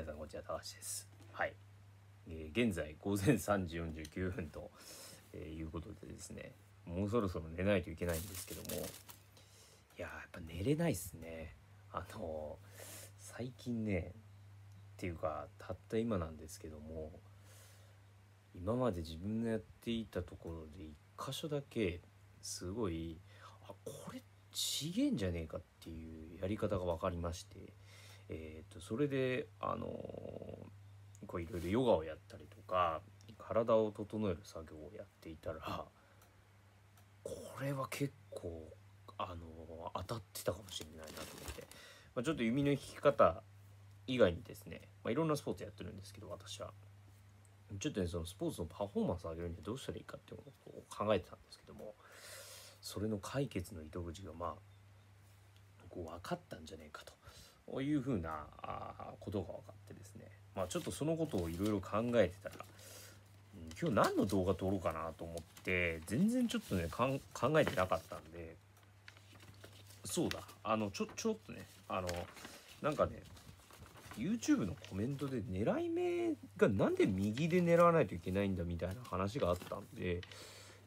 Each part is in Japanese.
皆さんこんにちは、高橋です。はい。えー、現在午前3時49分と、えー、いうことでですね、もうそろそろ寝ないといけないんですけども、いややっぱ寝れないっすね。あのー、最近ね、っていうか、たった今なんですけども、今まで自分のやっていたところで1箇所だけ、すごい、あ、これちげえんじゃねえかっていうやり方が分かりまして、えーと、それであのこういろいろヨガをやったりとか体を整える作業をやっていたらこれは結構あの当たってたかもしれないなと思って、まあ、ちょっと弓の引き方以外にですね、まあ、いろんなスポーツやってるんですけど私はちょっとねそのスポーツのパフォーマンスを上げるにはどうしたらいいかっていうことを考えてたんですけどもそれの解決の糸口がまあこう分かったんじゃねえかというふうなことが分かってですね、まあ、ちょっとそのことをいろいろ考えてたら、今日何の動画撮ろうかなと思って全然ちょっとね考えてなかったんでそうだあのちょちょっとねあのなんかね YouTube のコメントで狙い目がなんで右で狙わないといけないんだみたいな話があったんで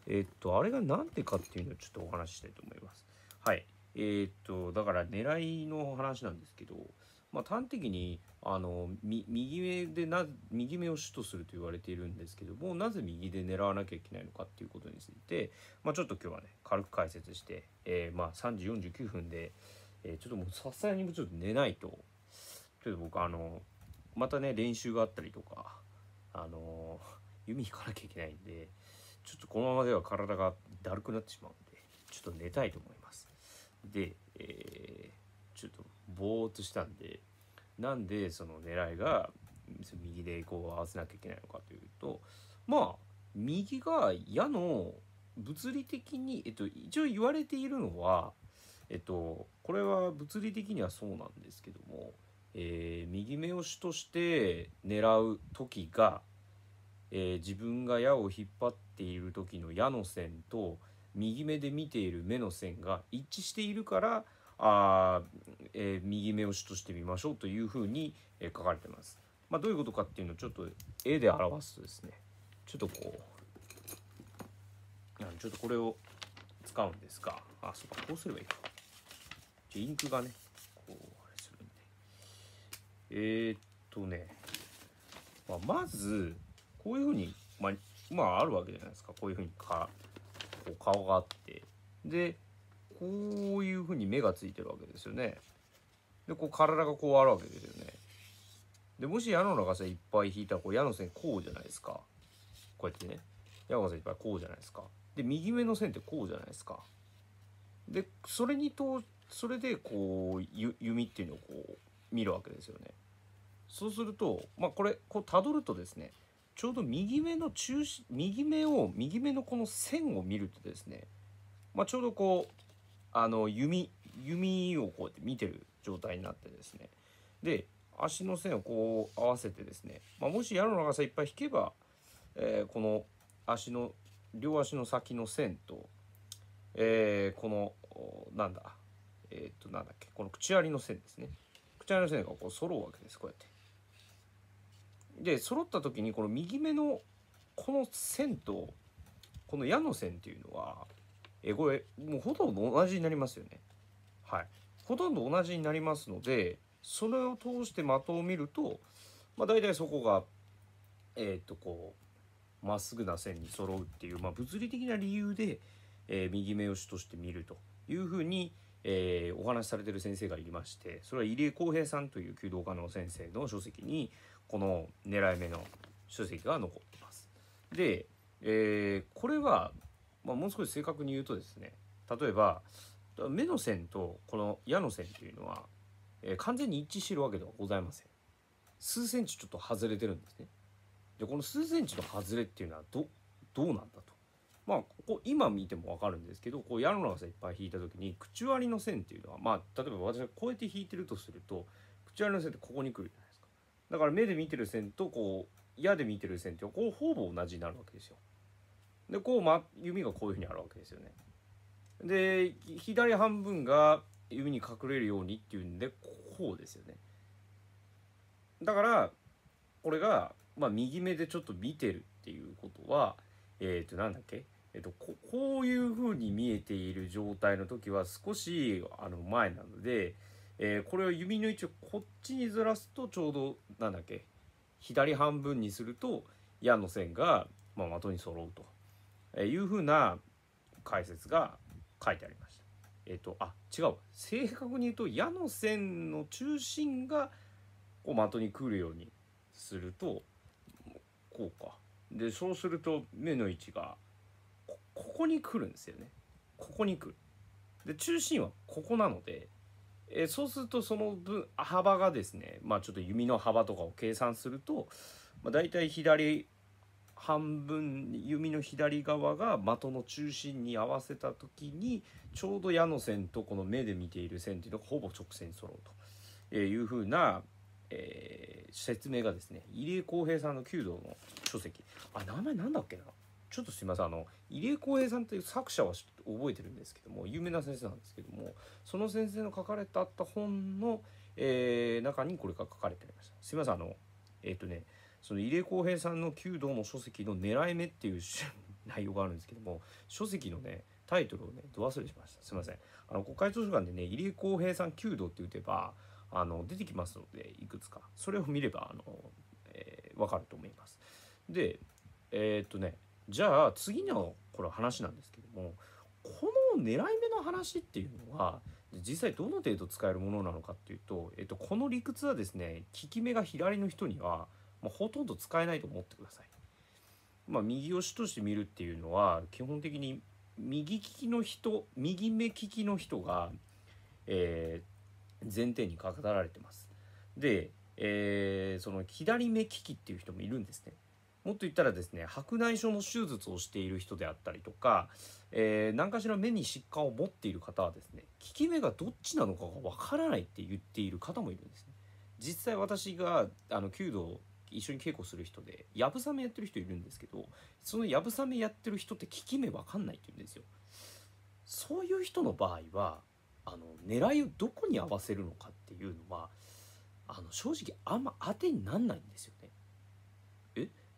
えっとあれが何でかっていうのをちょっとお話ししたいと思います。はいえー、っと、だから狙いの話なんですけど、まあ、端的にあの右目でな右目を主とすると言われているんですけどもなぜ右で狙わなきゃいけないのかっていうことについて、まあ、ちょっと今日はね軽く解説して、えー、まあ3時49分で、えー、ちょっともうさすがにもうちょっと寝ないとちょっと僕あのまたね練習があったりとかあの弓引かなきゃいけないんでちょっとこのままでは体がだるくなってしまうんでちょっと寝たいと思います。で、えー、ちょっとぼーっとしたんでなんでその狙いが右でこう合わせなきゃいけないのかというとまあ右が矢の物理的に、えっと、一応言われているのは、えっと、これは物理的にはそうなんですけども、えー、右目押しとして狙う時が、えー、自分が矢を引っ張っている時の矢の線と右目で見ている目の線が一致しているからあ、えー、右目を主としてみましょうというふうに、えー、書かれてます。まあ、どういうことかっていうのをちょっと絵で表すとですねちょっとこうちょっとこれを使うんですがあそうかこうすればいいかインクがねこうあれするんでえー、っとね、まあ、まずこういうふうに、まあ、まああるわけじゃないですかこういうふうにかこう顔があってでこういうふうに目がついてるわけですよね。でこう体がこうあるわけですよね。でもし矢の長さいっぱい引いたらこう矢の線こうじゃないですか。こうやってね矢のがさいっぱいこうじゃないですか。で右目の線ってこうじゃないですか。でそれにとそれでこう弓っていうのをこう見るわけですよね。そうするとまあこれこうたどるとですねちょうど右目の中心右目を右目のこの線を見るとですね、まあ、ちょうどこうあの弓弓をこうやって見てる状態になってですねで足の線をこう合わせてですね、まあ、もし矢の長さいっぱい引けば、えー、この足の両足の先の線と、えー、このなんだえー、っとなんだっけこの口ありの線ですね口ありの線がこう揃うわけですこうやって。で揃った時にこの右目のこの線とこの矢の線っていうのはえこれもうほとんど同じになりますよね。はい、ほとんど同じになりますのでそれを通して的を見ると、まあ、大体そこがえっ、とこうまっすぐな線に揃うっていう、まあ、物理的な理由で、えー、右目を主として見るというふうに、えー、お話しされてる先生がいましてそれは入江浩平さんという弓道家の先生の書籍にこの狙い目の書籍が残ってます。で、えー、これは、まあ、もう少し正確に言うとですね例えば目の線とこの矢の線というのは、えー、完全に一致しているわけではございません。数センチちょっと外れてるんですね。でこの数センチの外れっていうのはどどうなんだと。まあここ今見ても分かるんですけどこう矢の長さいっぱい引いた時に口割りの線っていうのはまあ例えば私がこうやって引いてるとすると口割りの線ってここに来るだから目で見てる線とこう矢で見てる線ってこうほぼ同じになるわけですよ。でこう、ま、弓がこういうふうにあるわけですよね。で左半分が弓に隠れるようにっていうんでこうですよね。だからこれが、まあ、右目でちょっと見てるっていうことはえっ、ー、となんだっけえっ、とここういうふうに見えている状態の時は少しあの前なのでえー、これを指の位置をこっちにずらすとちょうど何だっけ左半分にすると矢の線が、まあ、的に揃うというふうな解説が書いてありました。えっ、ー、とあ違う正確に言うと矢の線の中心がこう的に来るようにするとこうかでそうすると目の位置がここに来るんですよねここに来るで中心はここなのでえそうするとその分幅がですねまあちょっと弓の幅とかを計算すると、まあ、大体左半分弓の左側が的の中心に合わせた時にちょうど矢の線とこの目で見ている線っていうのがほぼ直線揃うというふうな、えー、説明がですね入江浩平さんの弓道の書籍あ名前なんだっけなちょっとすいませんあの入江浩平さんという作者は覚えてるんですけども有名な先生なんですけどもその先生の書かれてあった本の、えー、中にこれが書かれてありましたすいませんあのえっ、ー、とねその入江浩平さんの弓道の書籍の「狙い目」っていう内容があるんですけども書籍のねタイトルをねど忘れしましたすいませんあの国会図書館でね入江浩平さん弓道って打てばあの出てきますのでいくつかそれを見ればあの、えー、かると思いますでえー、っとねじゃあ次のこの話なんですけどもこの狙い目の話っていうのは実際どの程度使えるものなのかっていうと、えっと、この理屈はですね効き目が左の人には、まあ、ほとんど使えないと思ってください。まあ、右押しとして見るっていうのは基本的に右利きの人右目利きの人が、えー、前提に語られてます。で、えー、その左目利きっていう人もいるんですね。もっと言ったらですね白内障の手術をしている人であったりとか、えー、何かしら目に疾患を持っている方はですね効き目がどっちなのかがわからないって言っている方もいるんですね。実際私があの弓道を一緒に稽古する人でやぶさめやってる人いるんですけどそのやぶさめやってる人って効き目わかんないって言うんですよ。そういう人の場合はあの狙いをどこに合わせるのかっていうのはあの正直あんま当てになんないんですよ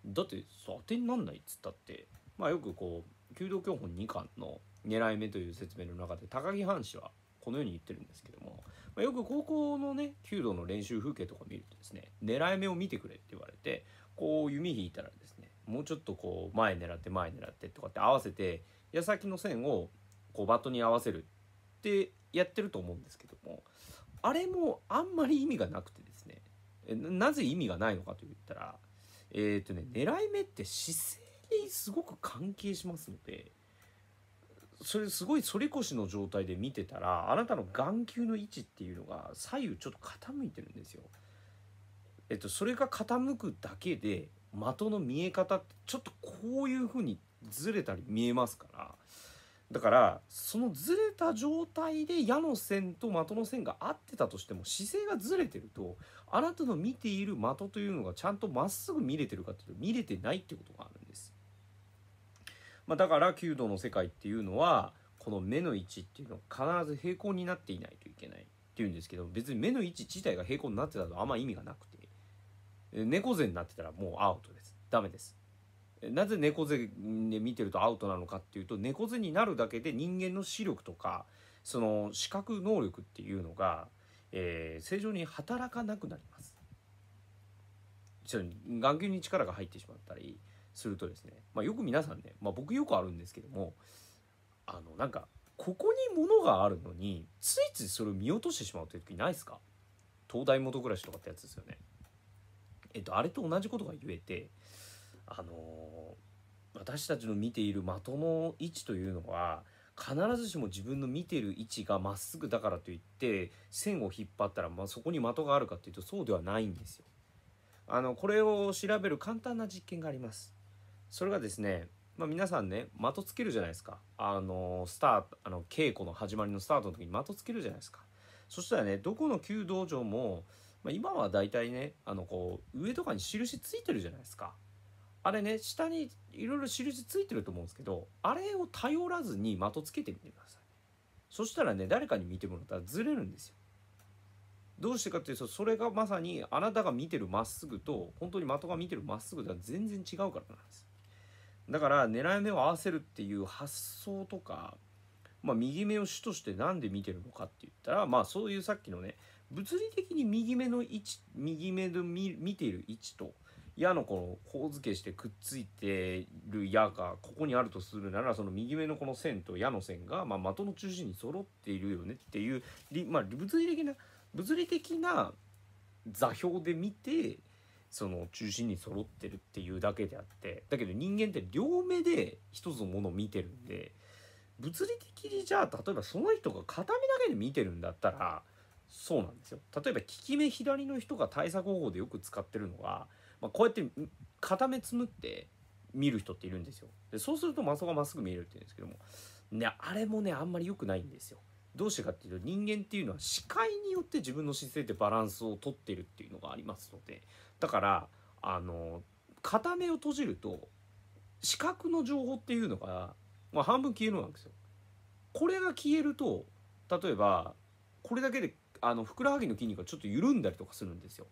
だって当てになんないっつったってまあよくこう弓道教本2巻の狙い目という説明の中で高木藩士はこのように言ってるんですけども、まあ、よく高校のね弓道の練習風景とか見るとですね狙い目を見てくれって言われてこう弓引いたらですねもうちょっとこう前狙って前狙ってとかって合わせて矢先の線をこうバットに合わせるってやってると思うんですけどもあれもあんまり意味がなくてですねなぜ意味がないのかといったらえっ、ー、とね、狙い目って姿勢にすごく関係しますので、それすごい反り腰の状態で見てたら、あなたの眼球の位置っていうのが左右ちょっと傾いてるんですよ。えっと、それが傾くだけで、的の見え方ってちょっとこういう風にずれたり見えますから、だからそのずれた状態で矢の線と的の線が合ってたとしても姿勢がずれてるとあなたの見ている的というのがちゃんとまっすぐ見れてるかというと見れてないってことがあるんです。まあ、だから弓道の世界っていうのはこの目の位置っていうのは必ず平行になっていないといけないっていうんですけど別に目の位置自体が平行になってたとあんま意味がなくて猫背になってたらもうアウトですダメですなぜ猫背で見てるとアウトなのかっていうと猫背になるだけで人間の視力とかその視覚能力っていうのが、えー、正常に働かなくなります。ち眼球に力が入ってしまったりするとですね、まあ、よく皆さんね、まあ、僕よくあるんですけどもあのなんかここに物があるのについついそれを見落としてしまうという時ないですか東大元暮らしとかってやつですよね。えっとあれと同じことが言えてあの私たちの見ている的の位置というのは必ずしも自分の見てる位置がまっすぐだからといって線を引っ張ったら、まあ、そこに的があるかというとそうではないんですよ。あのこれを調べる簡単な実験があります。それがですね、まあ、皆さんね的つけるじゃないですか。あのスタートあの稽古の始まりのスタートの時に的つけるじゃないですか。そしたらねどこの弓道場も、まあ、今は大体ねあのこう上とかに印ついてるじゃないですか。あれね下にいろいろ印ついてると思うんですけどあれを頼らずに的つけてみてくださいそしたらね誰かに見てもらったらずれるんですよどうしてかっていうとそれがまさにあなたが見てるまっすぐと本当に的が見てるまっすぐでは全然違うからなんですだから狙い目を合わせるっていう発想とか、まあ、右目を主として何で見てるのかって言ったらまあそういうさっきのね物理的に右目の位置右目で見ている位置と矢のこの頬付けしてくっついてる矢がここにあるとするならその右目のこの線と矢の線が、まあ、的の中心に揃っているよねっていう、まあ、物理的な物理的な座標で見てその中心に揃ってるっていうだけであってだけど人間って両目で一つのものを見てるんで物理的にじゃあ例えばその人が片目だけで見てるんだったらそうなんですよ。例えば利き目左の人が対策方法でよく使ってるのがまあ、こうやって片目つむって見る人っているんですよでそうするとマソがまっすぐ見えるって言うんですけども、ね、あれもねあんまり良くないんですよどうしてかっていうと人間っていうのは視界によって自分の姿勢でバランスをとってるっていうのがありますのでだからあの片目を閉じると視覚の情報っていうのが、まあ、半分消えるなんですよこれが消えると例えばこれだけであのふくらはぎの筋肉がちょっと緩んだりとかするんですよ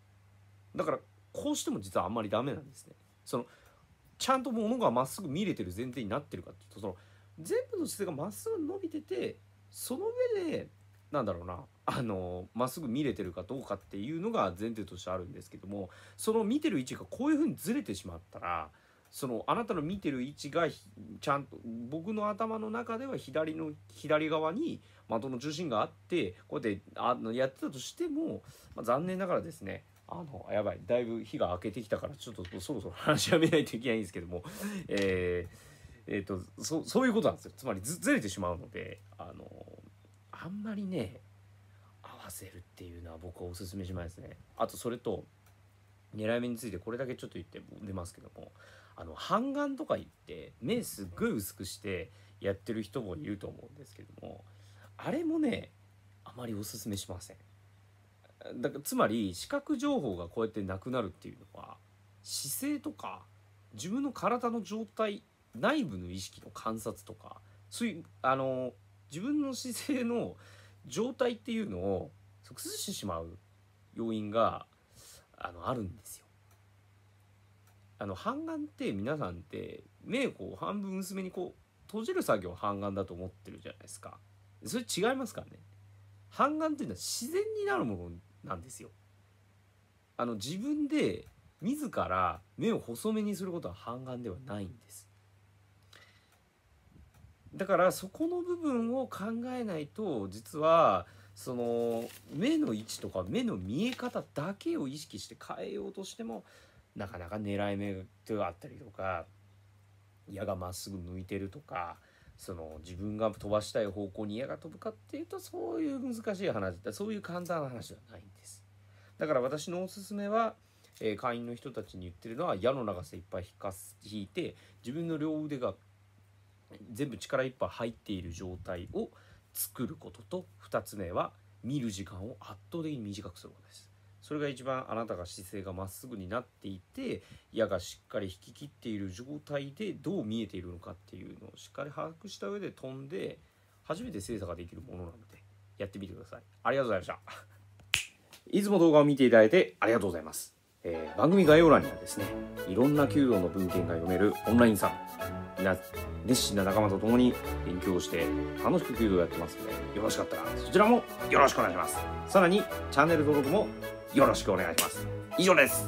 だからこうしても実はあんまりダメなんですね。そのちゃんと物がまっすぐ見れてる前提になってるかっていうとその全部の姿勢がまっすぐ伸びててその上でなんだろうなあのまっすぐ見れてるかどうかっていうのが前提としてあるんですけどもその見てる位置がこういうふうにずれてしまったらそのあなたの見てる位置がちゃんと僕の頭の中では左の左側に的の中心があってこうやってあやってたとしても、まあ、残念ながらですねあの、やばい、だいぶ日が明けてきたから、ちょっとそろそろ 話やめないといけないんですけども、えー、えー、と、そ、そういうことなんですよ。つまりず、ずれてしまうので、あの、あんまりね、合わせるっていうのは僕はおすすめしないですね。あと、それと、狙い目についてこれだけちょっと言って出ますけども、あの、半眼とか言って、目すっごい薄くしてやってる人もいると思うんですけども、あれもね、あまりおすすめしません。だからつまり視覚情報がこうやってなくなるっていうのは姿勢とか自分の体の状態内部の意識の観察とかそういうあの自分の姿勢の状態っていうのを崩してしまう要因があのあるんですよ。あの半眼って皆さんって目をこう半分薄めにこう閉じる作業半眼だと思ってるじゃないですか。それ違いますからね。半眼っていうのは自然になるものなんですよ。あの自分で自ら目を細めにすることは半眼ではないんです。だからそこの部分を考えないと実はその目の位置とか目の見え方だけを意識して変えようとしてもなかなか狙い目があったりとか矢がまっすぐ向いてるとかその自分が飛ばしたい方向に矢が飛ぶかっていうとそういう難しい話だそういう簡単な話ではないんですだから私のおすすめは、えー、会員の人たちに言ってるのは矢の長さいっぱい引かす引いて自分の両腕が全部力いっぱい入っている状態を作ることと2つ目は見る時間を圧倒的に短くすることですそれが一番あなたが姿勢がまっすぐになっていて矢がしっかり引き切っている状態でどう見えているのかっていうのをしっかり把握した上で飛んで初めて精査ができるものなのでやってみてくださいありがとうございましたいつも動画を見ていただいてありがとうございます、えー、番組概要欄にはですねいろんな弓道の文献が読めるオンラインサロン熱心な仲間と共に勉強して楽しく弓道やってますのでよろしかったらそちらもよろしくお願いしますさらにチャンネル登録もよろしくお願いします以上です